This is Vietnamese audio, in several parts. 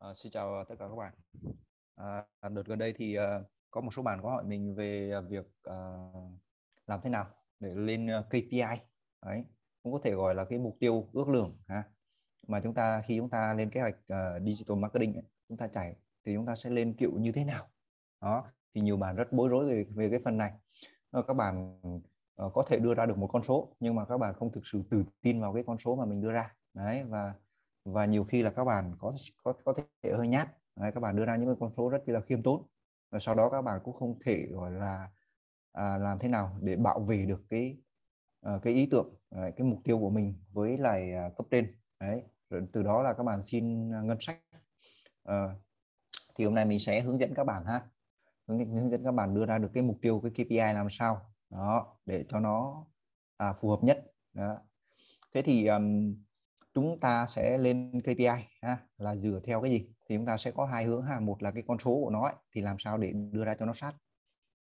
À, xin chào tất cả các bạn. À, đợt gần đây thì uh, có một số bạn có hỏi mình về việc uh, làm thế nào để lên KPI. Đấy, cũng có thể gọi là cái mục tiêu ước lượng ha. Mà chúng ta khi chúng ta lên kế hoạch uh, digital marketing ấy, chúng ta chạy thì chúng ta sẽ lên kiểu như thế nào. Đó, thì nhiều bạn rất bối rối về về cái phần này. À, các bạn uh, có thể đưa ra được một con số nhưng mà các bạn không thực sự tự tin vào cái con số mà mình đưa ra. Đấy và và nhiều khi là các bạn có có có thể hơi nhát Đấy, các bạn đưa ra những con số rất là khiêm tốn và sau đó các bạn cũng không thể gọi là à, làm thế nào để bảo vệ được cái à, cái ý tưởng à, cái mục tiêu của mình với lại à, cấp trên đấy rồi từ đó là các bạn xin à, ngân sách à, thì hôm nay mình sẽ hướng dẫn các bạn ha hướng, hướng dẫn các bạn đưa ra được cái mục tiêu cái KPI làm sao đó để cho nó à, phù hợp nhất đó. thế thì um, chúng ta sẽ lên KPI ha, là dựa theo cái gì thì chúng ta sẽ có hai hướng ha một là cái con số của nó ấy, thì làm sao để đưa ra cho nó sát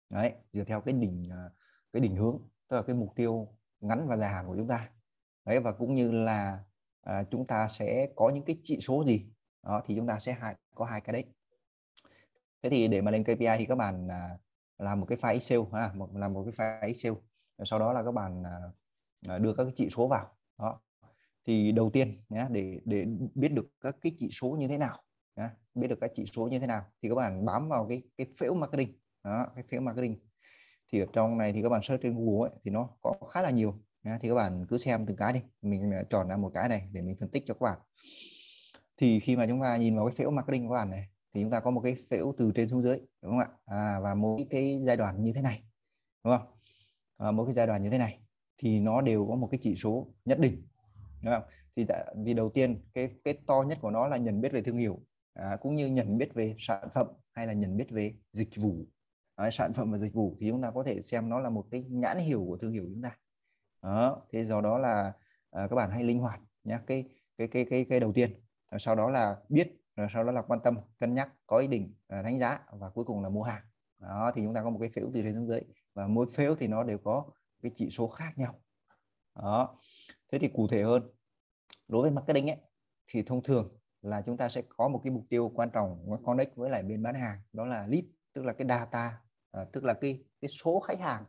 đấy dựa theo cái đỉnh à, cái đỉnh hướng tức là cái mục tiêu ngắn và dài hạn của chúng ta đấy và cũng như là à, chúng ta sẽ có những cái chỉ số gì đó thì chúng ta sẽ hai, có hai cái đấy thế thì để mà lên KPI thì các bạn à, làm một cái file Excel ha một làm một cái file Excel sau đó là các bạn à, à, đưa các cái chỉ số vào đó thì đầu tiên nhá, để để biết được các cái chỉ số như thế nào nhá, biết được các chỉ số như thế nào thì các bạn bám vào cái cái phễu marketing đó, cái phễu marketing thì ở trong này thì các bạn search trên Google ấy, thì nó có khá là nhiều nhá, thì các bạn cứ xem từng cái đi mình chọn ra một cái này để mình phân tích cho các bạn thì khi mà chúng ta nhìn vào cái phễu marketing của các bạn này thì chúng ta có một cái phễu từ trên xuống dưới đúng không ạ à, và mỗi cái giai đoạn như thế này đúng không à, mỗi cái giai đoạn như thế này thì nó đều có một cái chỉ số nhất định đúng không thì vì dạ, đầu tiên cái cái to nhất của nó là nhận biết về thương hiệu à, cũng như nhận biết về sản phẩm hay là nhận biết về dịch vụ à, sản phẩm và dịch vụ thì chúng ta có thể xem nó là một cái nhãn hiệu của thương hiệu chúng ta đó thế do đó là à, các bạn hãy linh hoạt nhé cái cái cái cái cái đầu tiên rồi sau đó là biết rồi sau đó là quan tâm cân nhắc có ý định à, đánh giá và cuối cùng là mua hàng đó thì chúng ta có một cái phễu từ trên xuống dưới và mỗi phễu thì nó đều có cái chỉ số khác nhau đó thế thì cụ thể hơn đối với marketing ấy thì thông thường là chúng ta sẽ có một cái mục tiêu quan trọng connect với lại bên bán hàng đó là lead tức là cái data à, tức là cái cái số khách hàng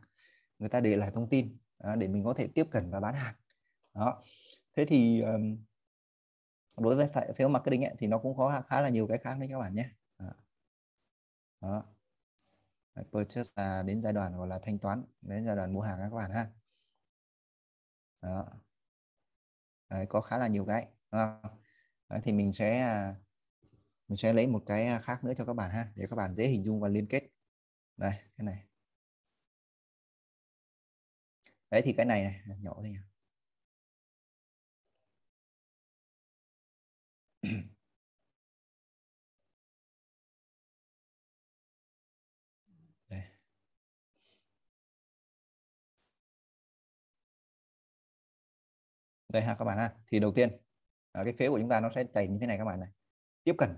người ta để lại thông tin à, để mình có thể tiếp cận và bán hàng đó thế thì um, đối với phải phía marketing ấy, thì nó cũng có khá là nhiều cái khác đấy các bạn nhé đó. đó purchase là đến giai đoạn gọi là thanh toán đến giai đoạn mua hàng các bạn ha đó Đấy, có khá là nhiều cái đúng không? Đấy, thì mình sẽ à, mình sẽ lấy một cái à, khác nữa cho các bạn ha để các bạn dễ hình dung và liên kết đây cái này đấy thì cái này, này nhỏ thôi nhỉ đây ha các bạn ha thì đầu tiên à, cái phế của chúng ta nó sẽ chạy như thế này các bạn này tiếp cận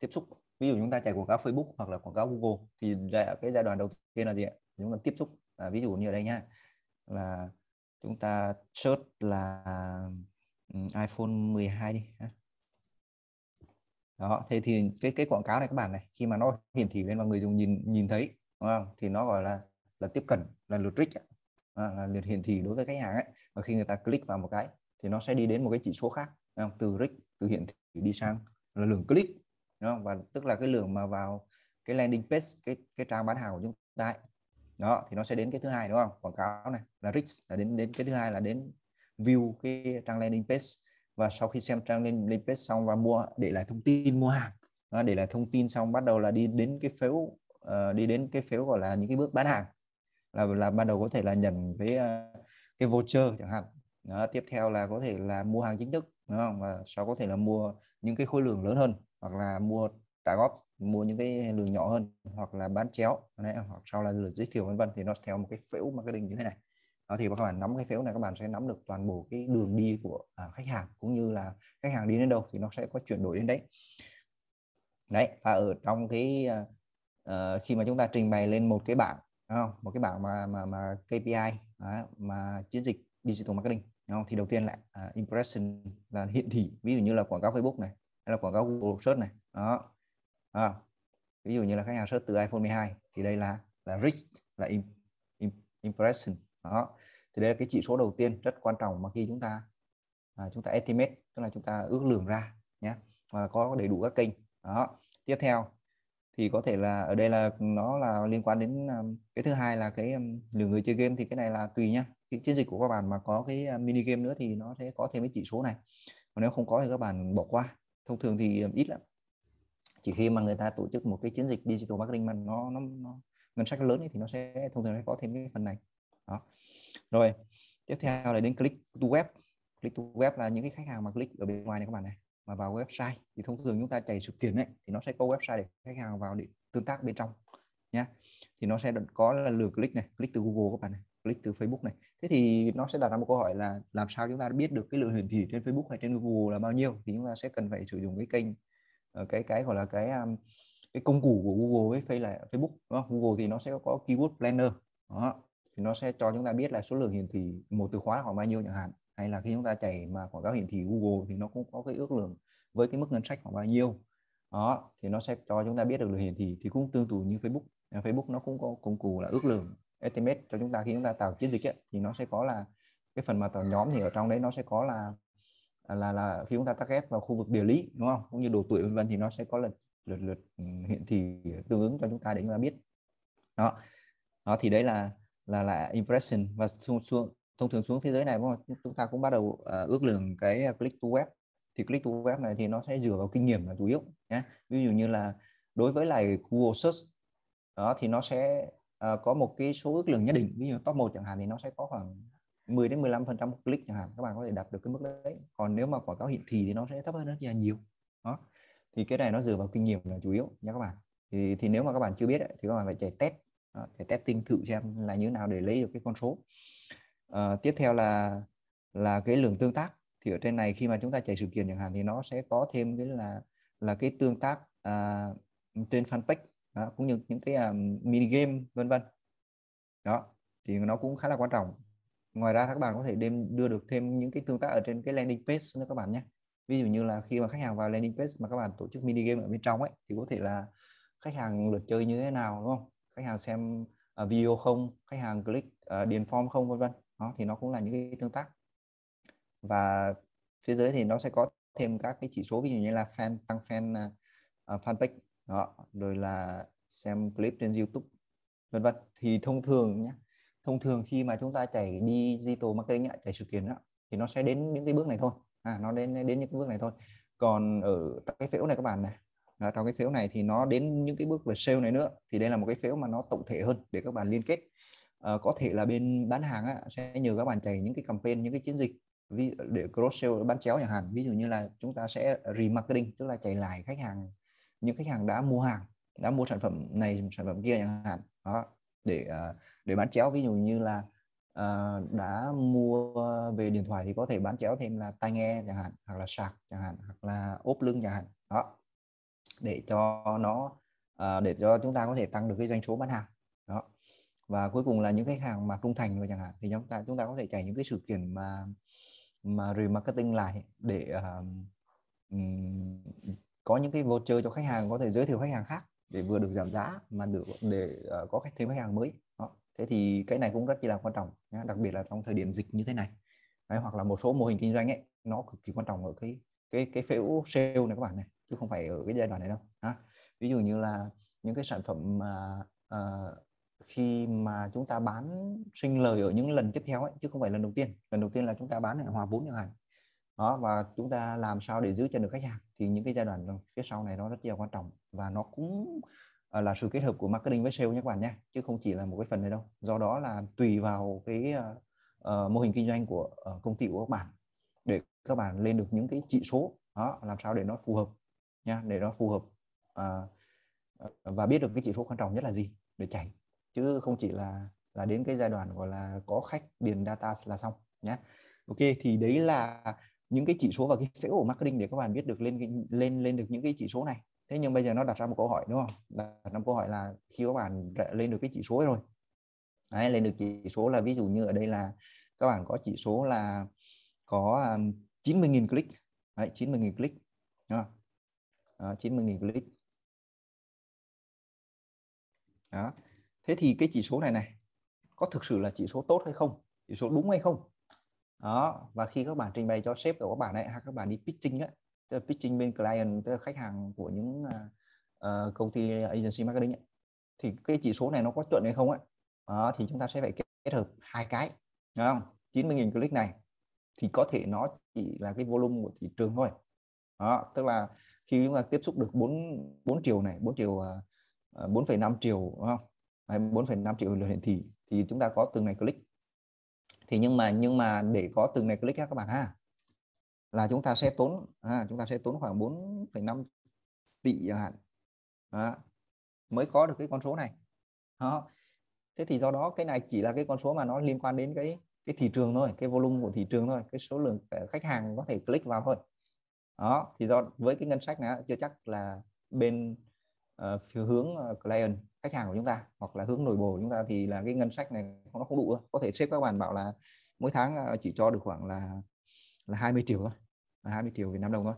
tiếp xúc ví dụ chúng ta chạy quảng cáo Facebook hoặc là quảng cáo Google thì cái giai đoạn đầu tiên là gì ạ chúng ta tiếp xúc à, ví dụ như ở đây nhá là chúng ta search là iPhone 12 đi đó thế thì cái cái quảng cáo này các bạn này khi mà nó hiển thị lên mà người dùng nhìn nhìn thấy đúng không thì nó gọi là là tiếp cận là lượt reach là lượt hiển thị đối với khách hàng ấy và khi người ta click vào một cái thì nó sẽ đi đến một cái chỉ số khác từ rich từ hiển thị đi sang là lượng click không? và tức là cái lượng mà vào cái landing page cái cái trang bán hàng của chúng ta ấy. đó thì nó sẽ đến cái thứ hai đúng không quảng cáo này là rich là đến đến cái thứ hai là đến view cái trang landing page và sau khi xem trang landing page xong và mua để lại thông tin mua hàng đó, để lại thông tin xong bắt đầu là đi đến cái phiếu uh, đi đến cái phiếu gọi là những cái bước bán hàng là là ban đầu có thể là nhận cái uh, cái voucher chẳng hạn đó, tiếp theo là có thể là mua hàng chính thức đúng không và sau có thể là mua những cái khối lượng lớn hơn hoặc là mua trả góp mua những cái lượng nhỏ hơn hoặc là bán chéo đấy, hoặc sau là giới thiệu vân vân thì nó theo một cái phễu marketing như thế này đó, thì các bạn nắm cái phễu này các bạn sẽ nắm được toàn bộ cái đường đi của à, khách hàng cũng như là khách hàng đi đến đâu thì nó sẽ có chuyển đổi đến đấy đấy và ở trong cái à, ờ, khi mà chúng ta trình bày lên một cái bảng không? một cái bảng mà mà mà KPI đó, mà chiến dịch digital marketing đúng không? thì đầu tiên là uh, impression là hiện thị ví dụ như là quảng cáo Facebook này hay là quảng cáo Google Search này đó à, ví dụ như là khách hàng search từ iPhone 12 thì đây là là reach là im, im, impression đó thì đây là cái chỉ số đầu tiên rất quan trọng mà khi chúng ta à, chúng ta estimate tức là chúng ta ước lượng ra nhé và có đầy đủ các kênh đó tiếp theo thì có thể là ở đây là nó là liên quan đến à, cái thứ hai là cái lượng người chơi game thì cái này là tùy nhá chiến dịch của các bạn mà có cái à, mini game nữa thì nó sẽ có thêm cái chỉ số này còn nếu không có thì các bạn bỏ qua thông thường thì à, ít lắm chỉ khi mà người ta tổ chức một cái chiến dịch digital marketing mà nó nó, nó ngân sách lớn thì nó sẽ thông thường sẽ có thêm cái phần này đó rồi tiếp theo là đến click to web click to web là những cái khách hàng mà click ở bên ngoài này các bạn này mà vào website thì thông thường chúng ta chạy sự kiện ấy thì nó sẽ có website để khách hàng vào để tương tác bên trong nhé thì nó sẽ có là lượt click này click từ Google các bạn này click từ Facebook này thế thì nó sẽ đặt ra một câu hỏi là làm sao chúng ta biết được cái lượng hiển thị trên Facebook hay trên Google là bao nhiêu thì chúng ta sẽ cần phải sử dụng cái kênh ờ, cái cái gọi là cái um, cái công cụ của Google với Facebook đúng không? Google thì nó sẽ có keyword planner đó thì nó sẽ cho chúng ta biết là số lượng hiển thị một từ khóa khoảng bao nhiêu chẳng hạn hay là khi chúng ta chạy mà quảng cáo hiển thị Google thì nó cũng có cái ước lượng với cái mức ngân sách khoảng bao nhiêu đó thì nó sẽ cho chúng ta biết được lượng hiển thị thì cũng tương tự như Facebook ờ, Facebook nó cũng có công cụ là ước lượng estimate cho chúng ta khi chúng ta tạo chiến dịch ấy, thì nó sẽ có là cái phần mà tạo nhóm thì ở trong đấy nó sẽ có là à, là là khi chúng ta target vào khu vực địa lý đúng không cũng như độ tuổi vân vân thì nó sẽ có lượt lượt lượt ừ, hiện thì tương ứng cho chúng ta để chúng ta biết đó đó thì đấy là là là impression và xuống, xuống thông thường xuống phía dưới này đúng không? chúng ta cũng bắt đầu uh, ước lượng cái à, click to web thì click to web này thì nó sẽ dựa vào kinh nghiệm là chủ yếu nhé ví dụ như là đối với lại Google Search đó thì nó sẽ Ờ, có một cái số ước lượng nhất định ví dụ top 1 chẳng hạn thì nó sẽ có khoảng 10 đến 15 phần trăm click chẳng hạn các bạn có thể đạt được cái mức đấy còn nếu mà quảng cáo hiện thị thì nó sẽ thấp hơn rất là nhiều đó thì cái này nó dựa vào kinh nghiệm là chủ yếu nha các bạn thì, thì nếu mà các bạn chưa biết thì các bạn phải chạy test đó, chạy testing thử xem là như thế nào để lấy được cái con số à, tiếp theo là là cái lượng tương tác thì ở trên này khi mà chúng ta chạy sự kiện chẳng hạn thì nó sẽ có thêm cái là là cái tương tác à, trên fanpage đó, cũng như những cái um, mini game vân vân đó thì nó cũng khá là quan trọng ngoài ra các bạn có thể đem đưa được thêm những cái tương tác ở trên cái landing page nữa các bạn nhé ví dụ như là khi mà khách hàng vào landing page mà các bạn tổ chức mini game ở bên trong ấy thì có thể là khách hàng lượt chơi như thế nào đúng không khách hàng xem uh, video không khách hàng click uh, điền form không vân vân đó thì nó cũng là những cái tương tác và phía dưới thì nó sẽ có thêm các cái chỉ số ví dụ như là fan tăng fan uh, fanpage đó, rồi là xem clip trên YouTube vân vân thì thông thường nhé thông thường khi mà chúng ta chạy đi digital marketing chạy sự kiện đó, thì nó sẽ đến những cái bước này thôi à nó đến đến những cái bước này thôi còn ở trong cái phiếu này các bạn này ở à, trong cái phiếu này thì nó đến những cái bước về sale này nữa thì đây là một cái phiếu mà nó tổng thể hơn để các bạn liên kết à, có thể là bên bán hàng á, sẽ nhờ các bạn chạy những cái campaign những cái chiến dịch để cross sale bán chéo chẳng hạn ví dụ như là chúng ta sẽ remarketing tức là chạy lại khách hàng những khách hàng đã mua hàng đã mua sản phẩm này sản phẩm kia chẳng hạn đó để ờ, để bán chéo ví dụ như là uh, đã mua về điện thoại thì có thể bán chéo thêm là tai nghe chẳng hạn hoặc là sạc chẳng hạn hoặc là ốp lưng chẳng hạn đó để cho nó uh, để cho chúng ta có thể tăng được cái doanh số bán hàng đó và cuối cùng là những khách hàng mà trung thành rồi chẳng hạn thì chúng ta chúng ta có thể chạy những cái sự kiện mà mà remarketing lại để uh, có những cái voucher cho khách hàng có thể giới thiệu khách hàng khác để vừa được giảm giá mà được để uh, có khách thêm khách hàng mới đó. thế thì cái này cũng rất là quan trọng nhá. đặc biệt là trong thời điểm dịch như thế này Đấy, hoặc là một số mô hình kinh doanh ấy nó cực kỳ quan trọng ở cái cái cái phễu sale này các bạn này chứ không phải ở cái giai đoạn này đâu à, ví dụ như là những cái sản phẩm mà à, khi mà chúng ta bán sinh lời ở những lần tiếp theo ấy chứ không phải lần đầu tiên lần đầu tiên là chúng ta bán là hòa vốn chẳng hạn đó và chúng ta làm sao để giữ chân được khách hàng thì những cái giai đoạn phía sau này nó rất là quan trọng và nó cũng ờ, là sự kết hợp của marketing với sale nhé các bạn nhé chứ không chỉ là một cái phần này đâu do đó là tùy vào cái uh, mô hình kinh doanh của uh, công ty của các bạn để các bạn lên được những cái chỉ số đó làm sao để nó phù hợp nha để nó phù hợp uh, và biết được cái chỉ số quan trọng nhất là gì để chạy chứ không chỉ là là đến cái giai đoạn gọi là có khách điền data là xong nhé ok thì đấy là những cái chỉ số và cái phễu của marketing để các bạn biết được lên lên lên được những cái chỉ số này thế nhưng bây giờ nó đặt ra một câu hỏi đúng không đặt ra một câu hỏi là khi các bạn lên được cái chỉ số rồi Đấy, lên được chỉ số là ví dụ như ở đây là các bạn có chỉ số là có um, 90.000 click Đấy, 90.000 click đó. Đó, 90.000 click đó. thế thì cái chỉ số này này có thực sự là chỉ số tốt hay không chỉ số đúng hay không đó và khi các bạn trình bày cho sếp của các bạn ấy hay các bạn đi pitching ấy pitching bên client tức là khách hàng của những uh, công ty agency marketing ấy, thì cái chỉ số này nó có chuẩn hay không ấy thì chúng ta sẽ phải kết hợp hai cái đúng không 90.000 click này thì có thể nó chỉ là cái volume của thị trường thôi đó, tức là khi chúng ta tiếp xúc được 4 4 triệu này 4 triệu 4,5 à, à, triệu đúng không 4,5 triệu lượt hiển thị thì chúng ta có từng này click thì nhưng mà nhưng mà để có từng này click các bạn ha là chúng ta sẽ tốn à, chúng ta sẽ tốn khoảng 4,5 tỷ hạn mới có được cái con số này đó. thế thì do đó cái này chỉ là cái con số mà nó liên quan đến cái cái thị trường thôi cái volume của thị trường thôi cái số lượng ờ, khách hàng có thể click vào thôi đó thì do với cái ngân sách này chưa chắc là bên Ờ, phía hướng ờ, client khách hàng của chúng ta hoặc là hướng nội bộ của chúng ta thì là cái ngân sách này nó không đủ có thể xếp các bạn bảo là mỗi tháng ờ, chỉ cho được khoảng là là 20 triệu thôi là 20 triệu Việt Nam đồng thôi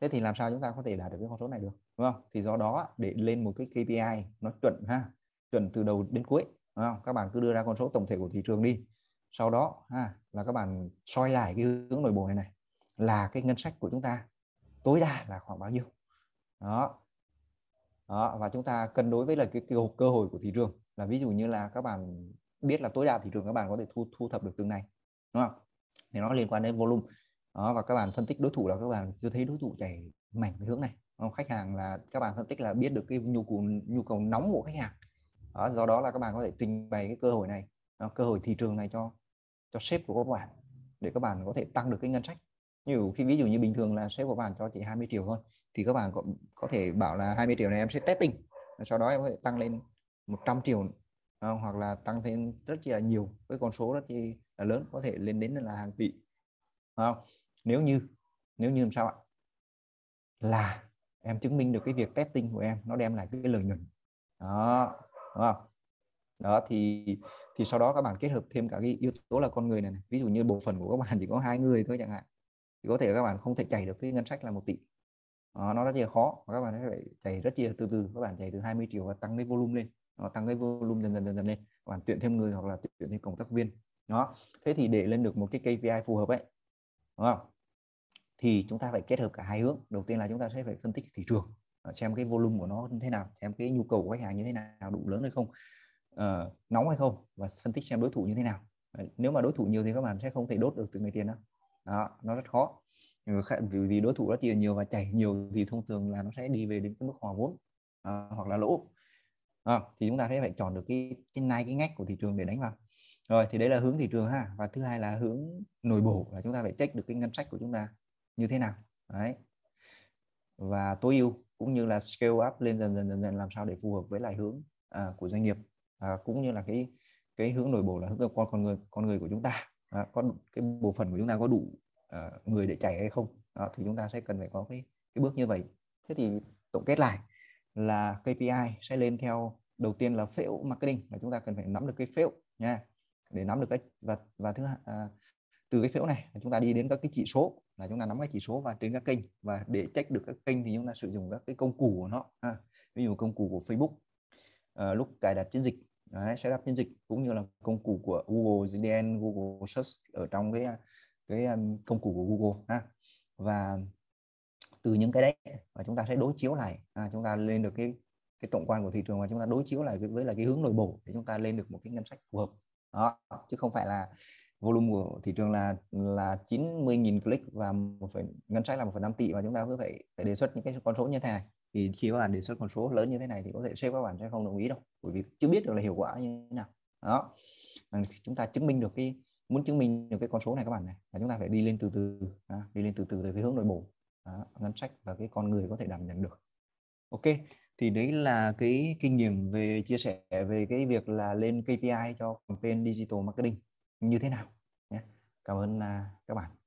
thế thì làm sao chúng ta có thể đạt được cái con số này được đúng không thì do đó để lên một cái KPI nó chuẩn ha chuẩn từ đầu đến cuối đúng không các bạn cứ đưa ra con số tổng thể của thị trường đi sau đó ha là các bạn soi lại cái hướng nội bộ này này là cái ngân sách của chúng ta tối đa là khoảng bao nhiêu đó đó, và chúng ta cân đối với là cái cơ, cơ hội của thị trường là ví dụ như là các bạn biết là tối đa thị trường các bạn có thể thu thu thập được từng này đúng không thì nó liên quan đến volume đó, và các bạn phân tích đối thủ là các bạn chưa thấy đối thủ chảy mảnh hướng này khách hàng là các bạn phân tích là biết được cái nhu cầu nhu cầu nóng của khách hàng đó, do đó là các bạn có thể trình bày cái cơ hội này đó, cơ hội thị trường này cho cho sếp của các bạn để các bạn có thể tăng được cái ngân sách nhiều khi ví dụ như bình thường là sếp của bạn cho chị 20 triệu thôi thì các bạn có, có thể bảo là 20 triệu này em sẽ testing sau đó em có thể tăng lên 100 triệu à, hoặc là tăng thêm rất là nhiều với con số rất là lớn có thể lên đến là hàng tỷ không nếu như nếu như làm sao ạ là em chứng minh được cái việc testing của em nó đem lại cái lợi nhuận đó đúng không đó thì thì sau đó các bạn kết hợp thêm cả cái yếu tố là con người này, này. ví dụ như bộ phận của các bạn chỉ có hai người thôi chẳng hạn thì có thể các bạn không thể chảy được cái ngân sách là một tỷ à, nó rất là khó và các bạn phải chảy rất là từ từ các bạn chảy từ 20 triệu và tăng cái volume lên nó tăng cái volume dần dần dần dần lên các bạn tuyển thêm người hoặc là tuyển thêm công tác viên đó thế thì để lên được một cái KPI phù hợp ấy đúng không thì chúng ta phải kết hợp cả hai hướng đầu tiên là chúng ta sẽ phải phân tích thị trường à, xem cái volume của nó như thế nào xem cái nhu cầu của khách hàng như thế nào đủ lớn hay không uh, nóng hay không và phân tích xem đối thủ như thế nào nếu mà đối thủ nhiều thì các bạn sẽ không thể đốt được từng này tiền đâu đó, nó rất khó vì, vì đối thủ rất là nhiều và chảy nhiều thì thông thường là nó sẽ đi về đến cái mức hòa vốn à, hoặc là lỗ à, thì chúng ta sẽ phải chọn được cái cái nai cái ngách của thị trường để đánh vào rồi thì đấy là hướng thị trường ha và thứ hai là hướng nội bộ là chúng ta phải check được cái ngân sách của chúng ta như thế nào đấy và tối ưu cũng như là scale up lên dần dần dần dần làm sao để phù hợp với lại hướng à, của doanh nghiệp à, cũng như là cái cái hướng nội bộ là hướng con con người con người của chúng ta à, có cái bộ phận của chúng ta có đủ à, người để chạy hay không à, thì chúng ta sẽ cần phải có cái cái bước như vậy thế thì tổng kết lại là KPI sẽ lên theo đầu tiên là phễu marketing là chúng ta cần phải nắm được cái phễu nha để nắm được cái và và thứ à, từ cái phễu này chúng ta đi đến các cái chỉ số là chúng ta nắm cái chỉ số và trên các kênh và để check được các kênh thì chúng ta sử dụng các cái công cụ của nó à, ví dụ công cụ của Facebook à, lúc cài đặt chiến dịch Đấy, sẽ đáp nhân dịch cũng như là công cụ của Google GDN, Google Search ở trong cái cái um, công cụ của Google ha. Và từ những cái đấy và chúng ta sẽ đối chiếu lại, à, chúng ta lên được cái cái tổng quan của thị trường và chúng ta đối chiếu lại với là cái hướng nội bộ để chúng ta lên được một cái ngân sách phù hợp. Đó, chứ không phải là volume của thị trường là là 90.000 click và một phải ngân sách là 1,5 tỷ và chúng ta cứ phải phải đề xuất những cái con số như thế này thì khi các bạn đề xuất con số lớn như thế này thì có thể sếp các bạn sẽ không đồng ý đâu bởi vì chưa biết được là hiệu quả như thế nào đó chúng ta chứng minh được cái muốn chứng minh được cái con số này các bạn này là chúng ta phải đi lên từ từ đi lên từ từ từ cái hướng nội bộ à, ngân sách và cái con người có thể đảm nhận được ok thì đấy là cái kinh nghiệm về chia sẻ về cái việc là lên KPI cho campaign digital marketing như thế nào nhé cảm ơn à, các bạn